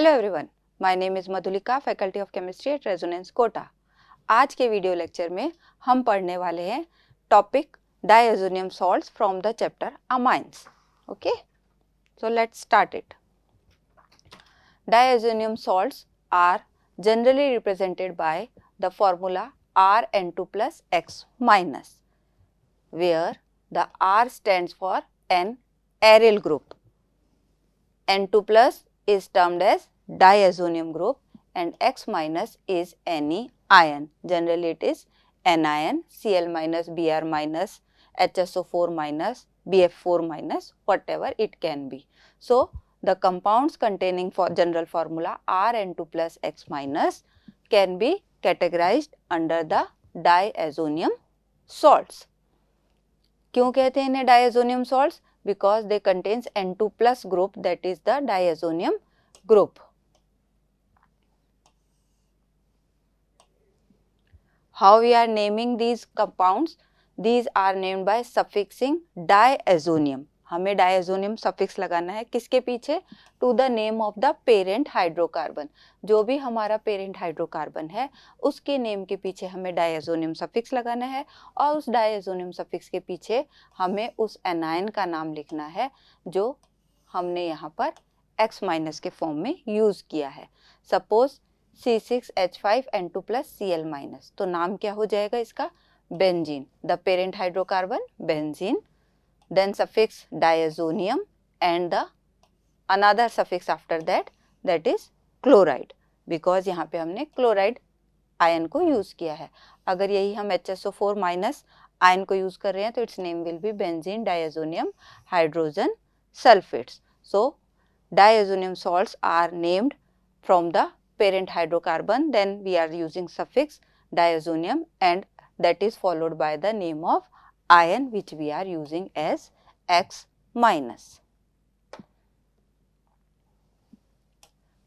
Hello everyone my name is Madhulika faculty of chemistry at Resonance Kota आज के video lecture में हम पढ़ने वाले हैं topic diazonium salts from the chapter amines okay so let's start it diazonium salts are generally represented by the formula R N two plus X minus where the R stand for an aryl group N two plus is termed as diazonium group and X minus is any ion. Generally, it is anion Cl minus, Br minus, HSO4 minus, BF4 minus, whatever it can be. So, the compounds containing for general formula Rn2 plus X minus can be categorized under the diazonium salts. क्यों कहते हैं इन्हें diazonium because they contains N2 plus group that is the diazonium group. How we are naming these compounds? These are named by suffixing diazonium. हमें diazonium suffix लगाना है किसके पीछे to the name of the parent hydrocarbon जो भी हमारा parent hydrocarbon है उसके नेम के पीछे हमें डायजोनियम सफिक्स लगाना है और उस डायजोनियम सफिक्स के पीछे हमें उस एनायन का नाम लिखना है जो हमने यहाँ पर एक्स माइनस के फॉर्म में यूज़ किया है suppose C six H five N two plus C L minus तो नाम क्या हो जाएगा इसका benzene the parent hydrocarbon benzene then suffix diazonium and the another suffix after that that is chloride because यहाँ पे हमने chloride आयन को यूज़ किया है अगर यही हम H S O four minus ion को यूज़ कर रहे हैं तो it's name will be benzene diazonium hydrogen sulphates so diazonium salts are named from the parent hydrocarbon then we are using suffix diazonium and that is followed by the name of ion which we are using as X minus.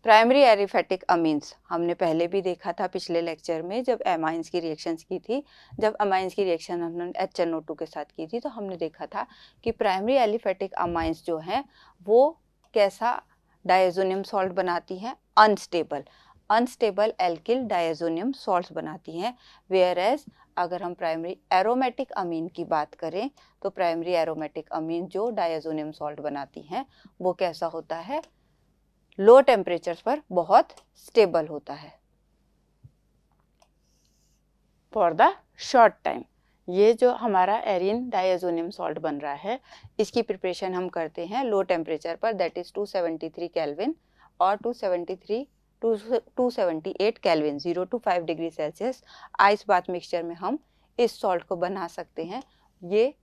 Primary aliphatic amines हमने पहले भी देखा था पिछले lecture में जब amines की reactions की थी जब अमाइंस की रिएक्शन हमने एच एन ओ टू के साथ की थी तो हमने देखा था कि प्राइमरी एलिफेटिक अमाइंस जो हैं वो कैसा डायजोनियम सॉल्ट बनाती हैं unstable unstable alkyl diazonium salt बनाती हैं वेयर एज अगर हम प्राइमरी एरोमेटिक अमीन की बात करें तो प्राइमरी एरोमेटिक अमीन जो डायजोनियम सॉल्ट बनाती हैं वो कैसा होता है लो टेम्परेचर पर बहुत स्टेबल होता है फॉर द शॉर्ट टाइम ये जो हमारा एरिन डायजोनियम सॉल्ट बन रहा है इसकी प्रिपरेशन हम करते हैं लो टेम्परेचर पर दैट इज़ 273 सेवेंटी और 273 two seventy eight kelvin zero to five degree Celsius ice bath mixture में हम इस सॉल्ट को बना सकते हैं ये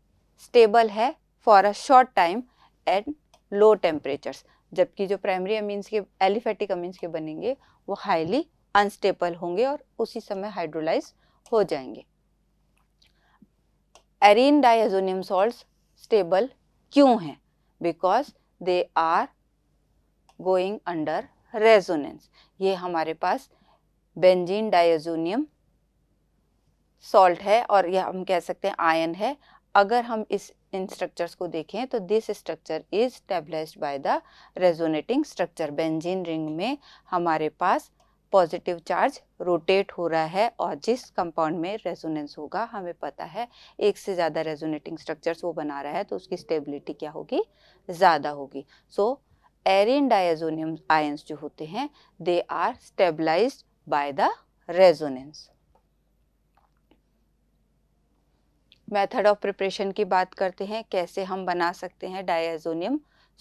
स्टेबल है for a short time at low temperatures जबकि जो प्राइमरी अमीन्स के एलिफेटिक अमीन्स के बनेंगे वो हाईली अनस्टेबल होंगे और उसी समय हाइड्रोलाइज हो जाएंगे एरिन डाइजोनियम सॉल्ट्स स्टेबल क्यों हैं because they are going under resonance ये हमारे पास बेंजीन डायजोनियम सॉल्ट है और यह हम कह सकते हैं आयन है अगर हम इस इन स्ट्रक्चर्स को देखें तो this structure is stabilised by the resonating structure benzene ring में हमारे पास पॉजिटिव चार्ज रोटेट हो रहा है और जिस कंपाउंड में रेजोनेंस होगा हमें पता है एक से ज़्यादा रेजोनेटिंग स्ट्रक्चर्स वो बना रहा है तो उसकी स्टेबिलिटी क्या होगी ज़्यादा होगी so so, arene diazonium ions जो होते हैं they are stabilise by the resonance method of preparation की बात करते हैं कैसे हम बना सकते हैं डायजोनियम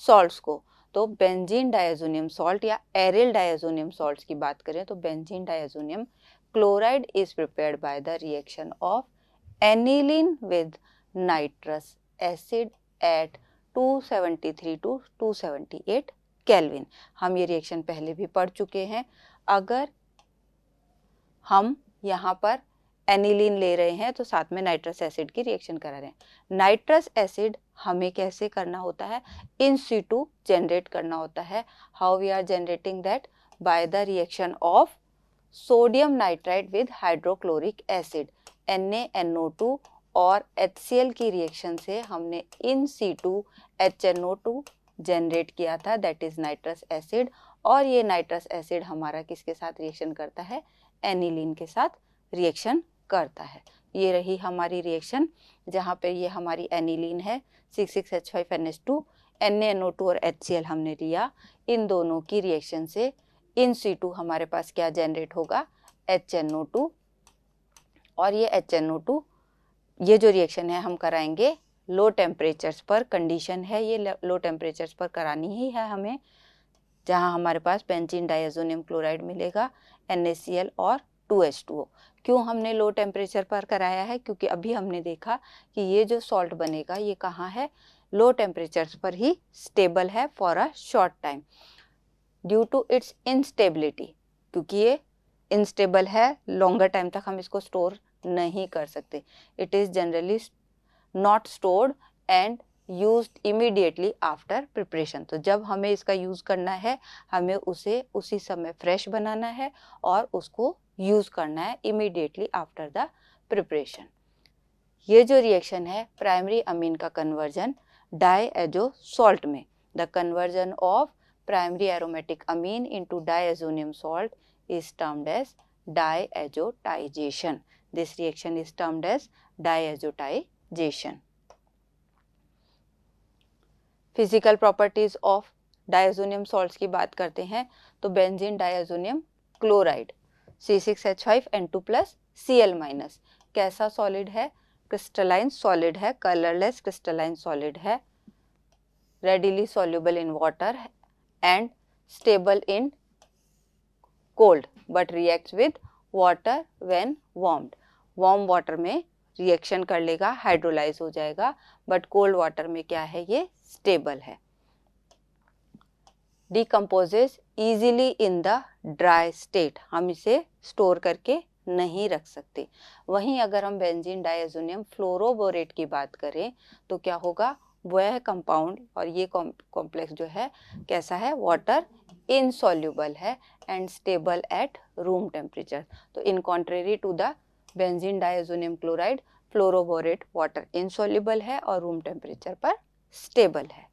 सॉल्ट्स को तो बेंजीन डायजोनियम सॉल्ट या एरिल डायजोनियम सॉल्ट्स की बात करें तो benzene diazonium chloride is prepared by the reaction of aniline with nitrous acid at 273 to 278 kelvin हम ये रिएक्शन पहले भी पढ़ चुके हैं अगर हम यहाँ पर एनिलीन ले रहे हैं तो साथ में नाइट्रस एसिड की रिएक्शन करा रहे हैं नाइट्रस एसिड हमें कैसे करना होता है इन सीटू जनरेट करना होता है how we are generating that by the reaction of sodium nitrite with hydrochloric acid to और एच सी एल की रिएक्शन से हमने in situ H N O two generate किया था दैट इज़ नाइट्रस एसिड और ये nitrous acid हमारा किसके साथ रिएक्शन करता है एनिलीन के साथ रिएक्शन करता है ये रही हमारी रिएक्शन जहाँ पे ये हमारी एनिलीन है six six H five N H two N N O two और एच सी एल हमने लिया इन दोनों की रिएक्शन से इन सी टू हमारे पास क्या जनरेट होगा एच एन ओ टू और ये एच एन ओ टू ये जो रिएक्शन है हम कराएंगे लो टेम्परेचर्स पर कंडीशन है ये लो टेम्परेचर्स पर करानी ही है हमें जहाँ हमारे पास पेंचिन डाइजोनियम क्लोराइड मिलेगा एन और टू टू ओ क्यों हमने लो टेम्परेचर पर कराया है क्योंकि अभी हमने देखा कि ये जो सॉल्ट बनेगा ये कहाँ है लो टेम्परेचर्स पर ही स्टेबल है for a short time due to its instability क्योंकि ये इनस्टेबल है लॉन्गर टाइम तक हम इसको स्टोर नहीं कर सकते it is generally not stored and use immediately after preparation तो जब हमें इसका यूज़ करना है हमें उसे उसी समय फ्रेश बनाना है और उसको यूज़ करना है इमीडिएटली आफ्टर द प्रिपरेशन ये जो रिएक्शन है प्राइमरी अमीन का कन्वर्जन डाई एजो सॉल्ट में the conversion of primary aromatic amine diazonium salt as diazotisation this reaction is termed as diazotisation oxidation. Physical properties of diazonium salt की बात करते हैं तो benzene diazonium chloride C six H five N two plus C L minus कैसा solid है crystalline solid है colourless crystalline solid है readily soluble in water and stable in cold but react with water when warmed warm water में reaction कर लेगा hydrolyse हो जाएगा but cold water में क्या है ये स्टेबल है decomposes easily in the dry state हम इसे स्टोर करके नहीं रख सकते वहीं अगर हम बेंजीन डाइजोनियम फ्लोरोबोरेट की बात करें तो क्या होगा वह कंपाउंड और ये कॉम्प्लेक्स जो है कैसा है वाटर इनसॉल्यूबल है and stable at room temperature तो in contrary to the benzene diazonium chloride fluoroborate water insoluble है और रूम टेम्परेचर पर स्टेबल है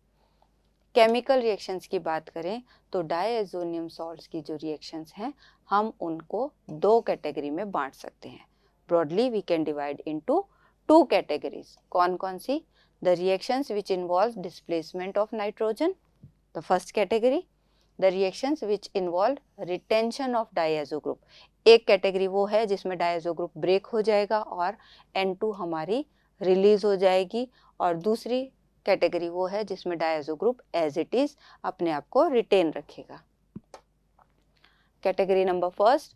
केमिकल रिएक्शंस की बात करें तो डायजोनियम सॉल्ट्स की जो रिएक्शंस हैं हम उनको दो कैटेगरी में बांट सकते हैं broadly we can divide into two categories कौन कौन सी the reactions which involve displacement of nitrogen the first category the reactions which involve retention of diazo group एक कैटेगरी वो है जिसमें डायजो ग्रुप ब्रेक हो जाएगा और एन हमारी रिलीज हो जाएगी और दूसरी कैटेगरी वो है जिसमें diazo group as it is अपने आप को रिटेन रखेगा category number first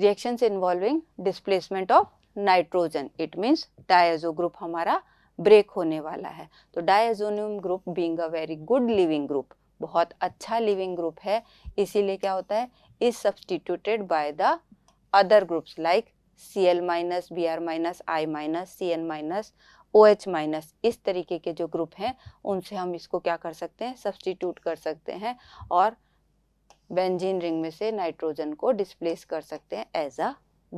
reactions involving displacement of nitrogen it means diazo group हमारा ब्रेक होने वाला है तो diazonium group being a very good leaving group बहुत अच्छा लिविंग ग्रुप है इसीलिए क्या होता है is substituted by the other groups like C L minus B R minus I minus C N minus O H minus इस तरीके के जो ग्रुप हैं उनसे हम इसको क्या कर सकते हैं सब्सटीट्यूट कर सकते हैं और बेंजीन रिंग में से नाइट्रोजन को डिस्प्लेस कर सकते हैं एज अ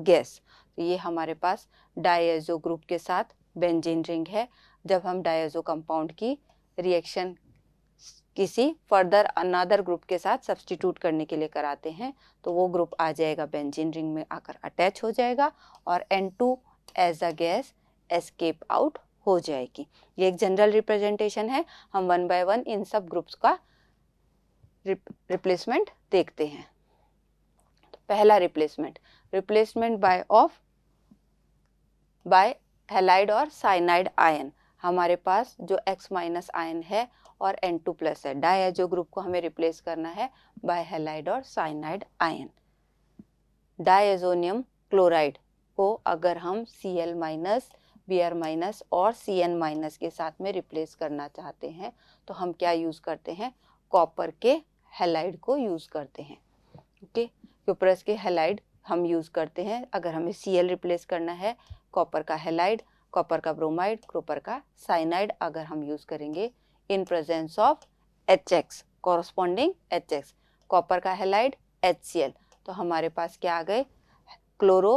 गैस तो ये हमारे पास डायजो ग्रुप के साथ बेंजीन रिंग है जब हम डायजो कंपाउंड की रिएक्शन किसी फर्दर अनादर ग्रुप के साथ सब्सटीट्यूट करने के लिए कराते हैं तो वो ग्रुप आ जाएगा बेंजीन रिंग में आकर अटैच हो जाएगा और N two as a gas escape out हो जाएगी ये एक जनरल रिप्रेजेंटेशन है हम वन बाय वन इन सब ग्रुप्स का रिप्लेसमेंट देखते हैं तो पहला replacement replacement by of by halide और साइनाइड आयन हमारे पास जो एक्स माइनस आयन है और एन टू प्लस है डायजो ग्रुप को हमें रिप्लेस करना है बाय हेलाइड और साइनाइड आयन डायजोनियम क्लोराइड को अगर हम C L minus B R minus और सी एन माइनस के साथ में रिप्लेस करना चाहते हैं तो हम क्या यूज़ करते हैं कॉपर के हेलाइड को यूज़ करते हैं ओके क्यूप्रस के हेलाइड हम यूज़ करते हैं अगर हमें सी एल रिप्लेस करना है कॉपर का हेलाइड कॉपर का ब्रोमाइड क्रोपर का साइनाइड अगर हम यूज़ करेंगे in of H X corresponding H X copper का हेलाइड एच सी एल तो हमारे पास क्या आ गए chloro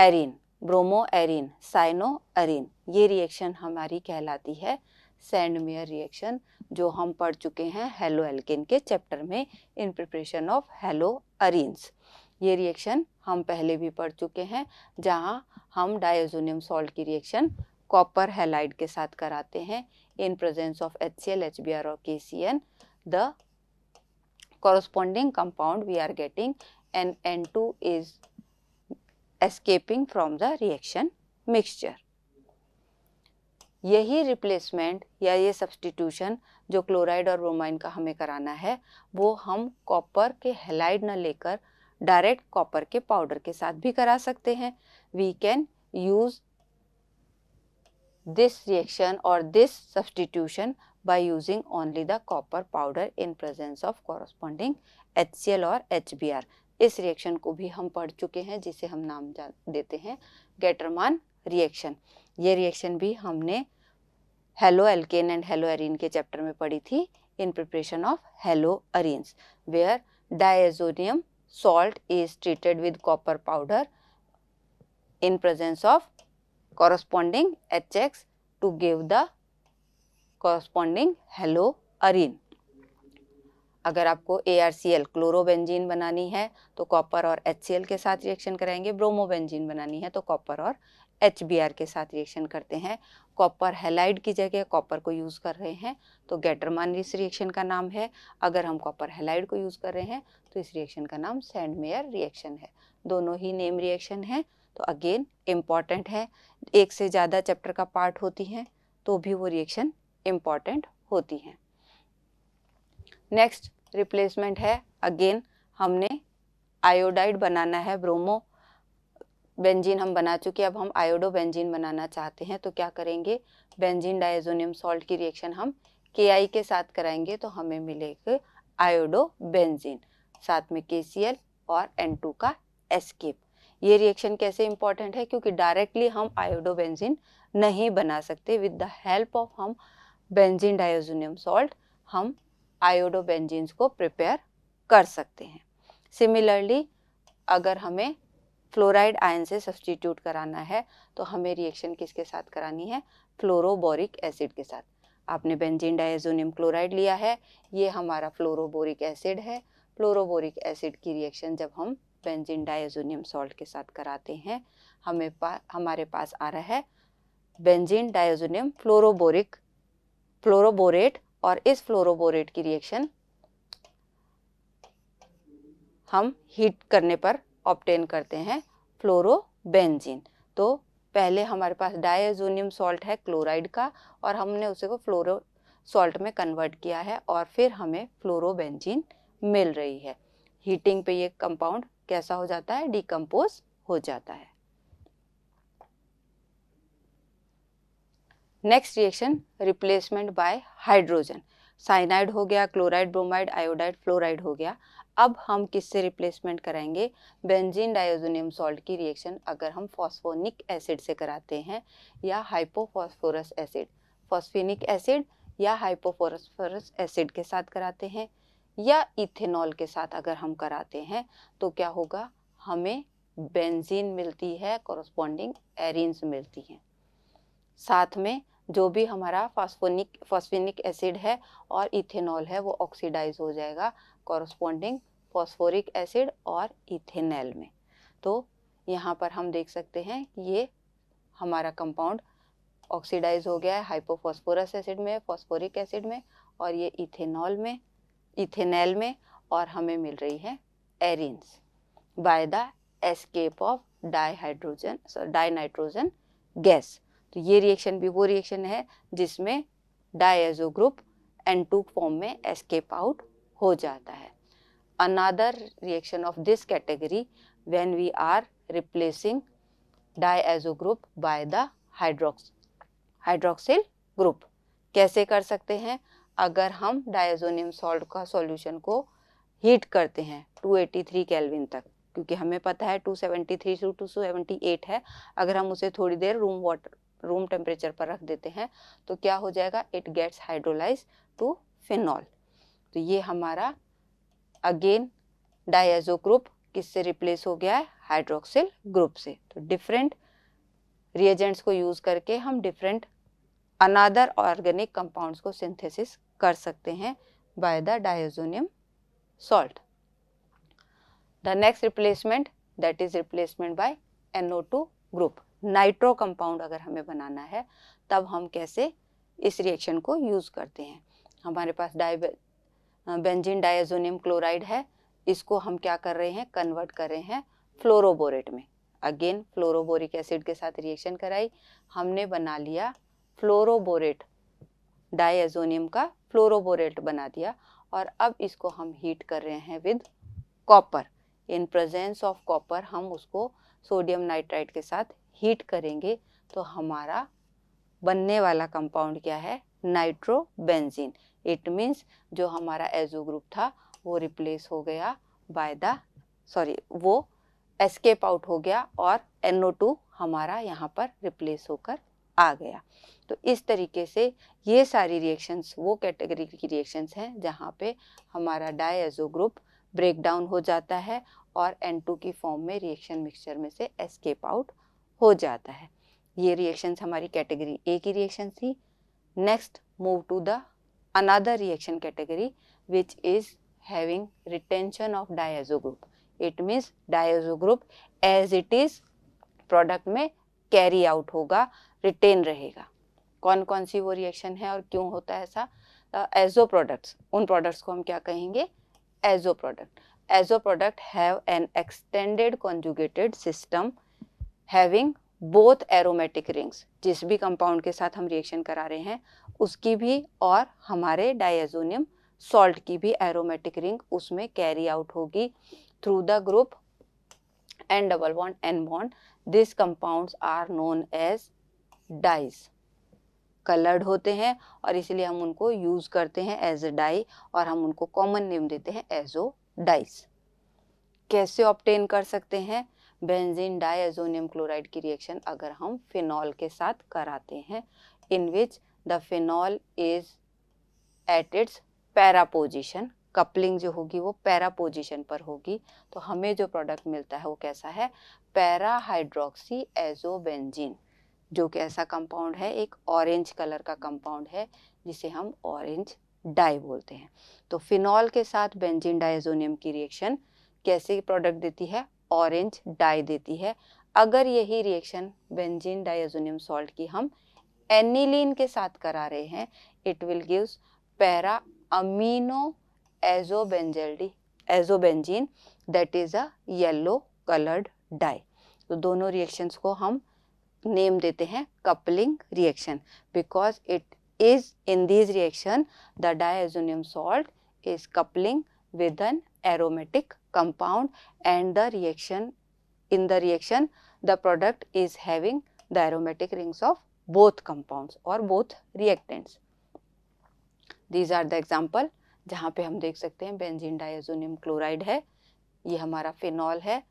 arene bromo arene cyano arene ये रिएक्शन हमारी कहलाती है सैंडमेयर रिएक्शन जो हम पढ़ चुके हैं हेलो एल्किन के चैप्टर में in preparation of halo arenes ये रिएक्शन हम पहले भी पढ़ चुके हैं जहां हम डायोजोनियम सॉल्ट की रिएक्शन कॉपर हेलाइड के साथ कराते हैं in presence of HCl, HBr or KCN, the corresponding compound we are getting and N2 is escaping from the reaction mixture. यही replacement या ये substitution जो chloride और bromine का हमें कराना है वो हम copper के halide न लेकर direct copper के powder के साथ भी करा सकते हैं We can use this reaction or this substitution by using only the copper powder in presence of corresponding HCl और HBr. इस रिएक्शन को भी हम पढ़ चुके हैं जिसे हम नाम देते हैं गेटरमान रिएक्शन ये रिएक्शन भी हमने halo alkane and halo arene के चैप्टर में पढ़ी थी in preparation of halo arenes where diazonium salt is treated with copper powder in presence of corresponding HX to give the corresponding hello arene अगर आपको A R C L chlorobenzene बनानी है तो copper और H C L के साथ reaction कराएंगे bromobenzene बनानी है तो कॉपर और एच बी आर के साथ रिएक्शन करते हैं कॉपर हेलाइड की जगह कॉपर को यूज़ कर रहे हैं तो गैटरमान इस रिएक्शन का नाम है अगर हम कॉपर हेलाइड को यूज़ कर रहे हैं तो इस रिएक्शन का नाम सैंडमेयर रिएक्शन है दोनों ही नेम रिएक्शन हैं तो अगेन इम्पॉर्टेंट है एक से ज़्यादा चैप्टर का पार्ट होती हैं तो भी वो रिएक्शन इम्पॉर्टेंट होती हैं नेक्स्ट रिप्लेसमेंट है अगेन हमने आयोडाइड बनाना है ब्रोमो बेंजीन हम बना चुके अब हम आयोडो बेंजीन बनाना चाहते हैं तो क्या करेंगे बेंजीन डाइजोनियम सॉल्ट की रिएक्शन हम के के साथ कराएंगे तो हमें मिलेगा आयोडो बेंजीन साथ में के और एन का एस्केप ये रिएक्शन कैसे इंपॉर्टेंट है क्योंकि डायरेक्टली हम आयोडोबेंजिन नहीं बना सकते विद द हेल्प ऑफ हम बेंजीन डायोजोनियम सॉल्ट हम आयोडोबेंजीन्स को प्रिपेयर कर सकते हैं सिमिलरली अगर हमें फ्लोराइड आयन से सब्सटीट्यूट कराना है तो हमें रिएक्शन किसके साथ करानी है फ्लोरोबोरिक एसिड के साथ आपने बेंजीन डायजोनियम क्लोराइड लिया है ये हमारा फ्लोरोबोरिक एसिड है फ्लोरोबोरिक एसिड की रिएक्शन जब हम बेंजीन डाइजोनियम सॉल्ट के साथ कराते हैं हमें पा हमारे पास आ रहा है बेंजीन डाइजोनियम फ्लोरोबोरिक फ्लोरोबोरेट और इस फ्लोरोबोरेट की रिएक्शन हम हीट करने पर ऑप्टेन करते हैं फ्लोरोबेंजीन तो पहले हमारे पास डाइजोनियम सॉल्ट है क्लोराइड का और हमने उसे को फ्लोरो सॉल्ट में कन्वर्ट किया है और फिर हमें फ्लोरोबेंजीन मिल रही है हीटिंग पे ये कंपाउंड कैसा हो जाता है डिकम्पोज हो जाता है next reaction replacement by hydrogen cyanide हो गया क्लोराइड ब्रोमाइड आयोडाइड फ्लोराइड हो गया अब हम किससे रिप्लेसमेंट कराएंगे बेंजीन डायोजोनियम सॉल्ट की रिएक्शन अगर हम फॉस्फोनिक एसिड से कराते हैं या हाइपोफॉस्फोरस एसिड फॉस्फिनिक एसिड या हाइपोफॉस्फोरस एसिड के साथ कराते हैं या इथेनॉल के साथ अगर हम कराते हैं तो क्या होगा हमें बेंजीन मिलती है कॉरस्पॉन्डिंग एरिन्स मिलती हैं साथ में जो भी हमारा फास्फोनिक फॉस्फिनिक एसिड है और इथेनॉल है वो ऑक्सीडाइज हो जाएगा कॉरस्पॉन्डिंग फॉस्फोरिक एसिड और इथेनॉल में तो यहाँ पर हम देख सकते हैं ये हमारा कंपाउंड ऑक्सीडाइज हो गया है हाइपोफॉस्फोरस एसिड में फॉस्फोरिक एसिड में और ये इथेनॉल में इथेनॉल में और हमें मिल रही है arenes by the escape of dihydrogen sorry dinitrogen gas तो ये रिएक्शन भी वो रिएक्शन है जिसमें डायजो ग्रुप एन फॉर्म में एस्केप आउट हो जाता है another reaction of this category when we are replacing diazo group by the hydrox hydroxyl group कैसे कर सकते हैं अगर हम डायजोनियम सॉल्ट का सॉल्यूशन को हीट करते हैं 283 केल्विन तक क्योंकि हमें पता है 273 टू 278 है अगर हम उसे थोड़ी देर रूम वाटर रूम टेम्परेचर पर रख देते हैं तो क्या हो जाएगा it gets hydrolyze to phenol तो ये हमारा अगेन डायजो ग्रुप किससे रिप्लेस हो गया है हाइड्रोक्सिल ग्रुप से तो डिफरेंट रिएजेंट्स को यूज़ करके हम डिफरेंट अनादर ऑर्गेनिक कंपाउंड्स को सिंथेसिस कर सकते हैं by the the salt the next replacement that is replacement by NO two group nitro compound अगर हमें बनाना है तब हम कैसे इस रिएक्शन को यूज़ करते हैं हमारे पास डाई बेंजिन डायजोनियम क्लोराइड है इसको हम क्या कर रहे हैं कन्वर्ट कर रहे हैं फ्लोरोबोरेट में अगेन फ्लोरोबोरिक एसिड के साथ रिएक्शन कराई हमने बना लिया फ्लोरोबोरेट डायजोनियम का फ्लोरोबोरेट बना दिया और अब इसको हम हीट कर रहे हैं with copper in presence of copper हम उसको सोडियम नाइट्राइट के साथ हीट करेंगे तो हमारा बनने वाला कंपाउंड क्या है नाइट्रोबेंजीन इट मीन्स जो हमारा एजो ग्रुप था वो रिप्लेस हो गया बाय द सॉरी वो एस्केप आउट हो गया और एनओ टू हमारा यहाँ पर रिप्लेस होकर आ गया तो इस तरीके से ये सारी रिएक्शंस वो कैटेगरी की रिएक्शंस हैं जहाँ पे हमारा डायजो ग्रुप ब्रेक डाउन हो जाता है और एन टू की फॉर्म में रिएक्शन मिक्सचर में से एस्केप आउट हो जाता है ये रिएक्शंस हमारी कैटेगरी ए की रिएक्शन थी next move to the another reaction category which is having retention of diazo group it means diazo group as it is product में कैरी आउट होगा रिटेन रहेगा कौन कौन सी वो रिएक्शन है और क्यों होता है ऐसा एजो प्रोडक्ट्स उन प्रोडक्ट्स को हम क्या कहेंगे azo product azo product have an extended conjugated system having both aromatic rings जिस भी कंपाउंड के साथ हम रिएक्शन करा रहे हैं उसकी भी और हमारे डायजोनियम सॉल्ट की भी एरोमेटिक रिंग उसमें कैरी आउट होगी through the group N double bond N bond this compounds are known as dyes coloured होते हैं और इसलिए हम उनको यूज़ करते हैं एज ए डाई और हम उनको कॉमन नेम देते हैं एजो डाइस कैसे ऑप्टेन कर सकते हैं बेंजीन डाई एजोनियम क्लोराइड की रिएक्शन अगर हम फिनॉल के साथ कराते हैं in which the phenol is at its para position coupling जो होगी वो पैरा पोजिशन पर होगी तो हमें जो प्रोडक्ट मिलता है वो कैसा है पैरा हाइड्रोक्सी एजोबेंजीन जो कि ऐसा कंपाउंड है एक ऑरेंज कलर का कंपाउंड है जिसे हम ऑरेंज डाई बोलते हैं तो फिनॉल के साथ बेंजीन डाइजोनियम की रिएक्शन कैसे प्रोडक्ट देती है ऑरेंज डाई देती है अगर यही रिएक्शन बेंजीन डाइजोनियम सॉल्ट की हम एनिलीन के साथ करा रहे हैं it will gives para amino एजोबेंजेल्डी azobenzene that is a yellow coloured dye तो दोनों रिएक्शंस को हम नेम देते हैं coupling reaction because it is in this reaction the diazonium salt is coupling with an aromatic compound and the reaction in the reaction the product is having the aromatic rings of both compound और both reactants these are the example जहाँ पे हम देख सकते हैं benzene diazonium chloride है ये हमारा फिनॉल है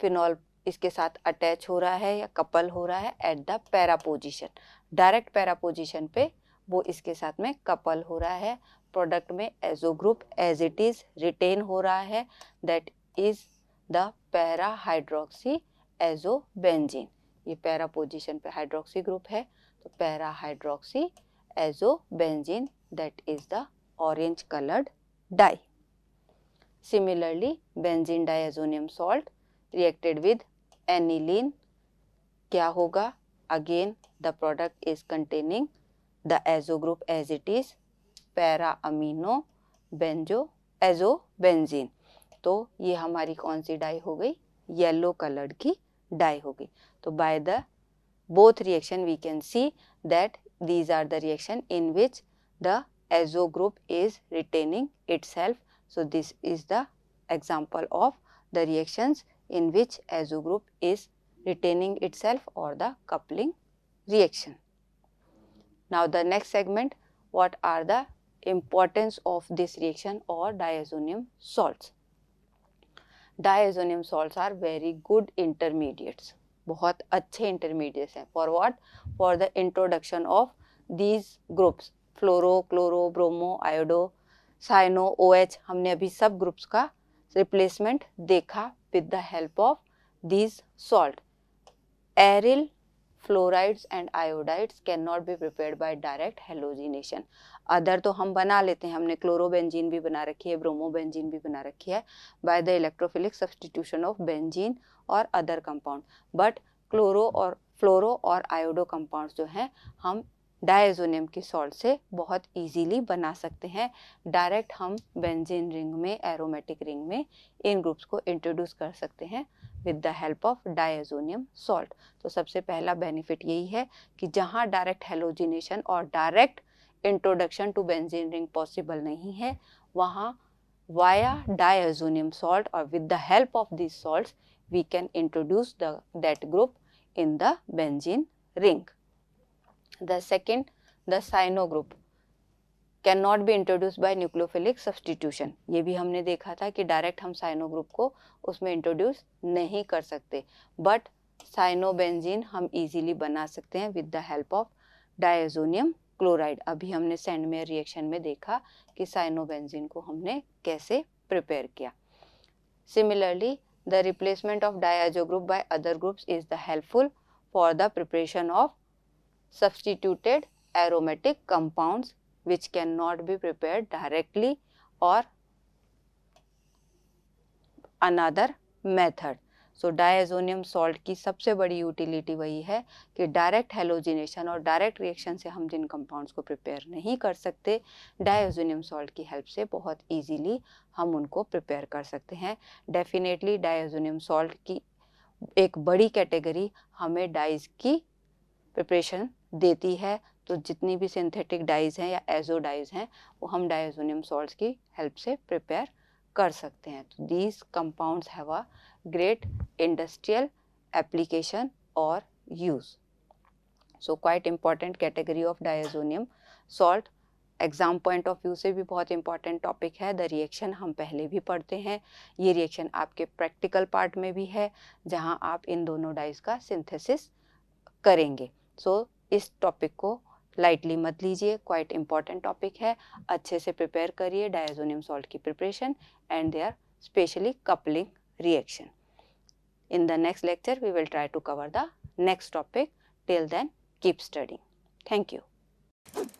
फिनॉल इसके साथ अटैच हो रहा है या कपल हो रहा है at the para position direct para position पे वो इसके साथ में कपल हो रहा है प्रोडक्ट में azo group as it is retain हो रहा है that is the para hydroxy azo benzene ये पैरा पोजिशन पे हाइड्रोक्सी ग्रुप है तो para hydroxy azo benzene that is the orange coloured dye similarly benzene diazonium salt reacted with aniline क्या होगा again the product is containing the azo group as it is para amino benzo azo benzene तो ये हमारी कौन सी die हो गई yellow colour की die हो गई तो by the both reaction we can see that these are the reaction in which the azo group is retaining itself so this is the example of the reactions in which azo group is retaining itself or the coupling reaction. Now, the next segment what are the importance of this reaction or diazonium salts. Diazonium salts are very good intermediates, बहुत अच्छे intermediates हैं for what? For the introduction of these groups fluoro, chloro, bromo, iodo, cyano, OH हमने अभी सब groups का replacement देखा with the help of these salt. Aryl fluorides and iodides can not be prepare by direct halogenation other तो हम बना लेते हैं हमने क्लोरोबेंजीन भी बना रखी है ब्रोमोबेंजीन भी बना रखी है by the electrophilic substitution of benzene और अदर कंपाउंड बट क्लोरो और फ्लोरो और आयोडो कंपाउंड्स जो हैं हम डायजोनियम की सॉल्ट से बहुत इजीली बना सकते हैं डायरेक्ट हम बेंजीन रिंग में एरोमेटिक रिंग में इन ग्रुप्स को इंट्रोड्यूस कर सकते हैं with the help of diazonium salt तो सबसे पहला बेनिफिट यही है कि जहाँ डायरेक्ट हेलोजिनेशन और direct introduction to benzene ring possible नहीं है वहाँ वाया डायजोनियम सॉल्ट और with the help of this salt we can introduce that group in the the ring The second, the cyano group can not be introduce by nucleophilic substitution ये भी हमने देखा था कि डायरेक्ट हम cyano group को उसमें इंट्रोड्यूस नहीं कर सकते बट साइनोबेंजीन हम इजीली बना सकते हैं with the help of diazonium chloride अभी हमने सेंड रिएक्शन में देखा कि साइनोबेंजीन को हमने कैसे प्रिपेयर किया similarly the replacement of diazo group by other groups is the helpful for the preparation of substituted substituted aromatic compounds which cannot be prepared directly or another method so diazonium salt की सबसे बड़ी utility वही है कि direct halogenation और direct reaction से हम जिन compounds को प्रिपेयर नहीं कर सकते डायजोनियम सॉल्ट की हेल्प से बहुत इजीली हम उनको प्रिपेयर कर सकते हैं डेफिनेटली डायजोनियम सॉल्ट की एक बड़ी कैटेगरी हमें डाइज की प्रिपरेशन देती है तो जितनी भी सिंथेटिक डाइज हैं या एजो डाइज हैं वो हम डाइजोनियम सॉल्ट की हेल्प से प्रिपेयर कर सकते हैं तो these compounds have a great industrial application और use so quite important category of diazonium salt exam point of view से भी बहुत इंपॉर्टेंट टॉपिक है द रिएक्शन हम पहले भी पढ़ते हैं ये रिएक्शन आपके प्रैक्टिकल पार्ट में भी है जहां आप इन दोनों डाइज का सिंथेसिस करेंगे सो इस टॉपिक को लाइटली मत लीजिए क्वाइट इंपॉर्टेंट टॉपिक है अच्छे से प्रिपेयर करिए डायजोनियम सॉल्ट की preparation and they are specially coupling reaction in the next lecture we will try to cover the next topic till then keep studying thank you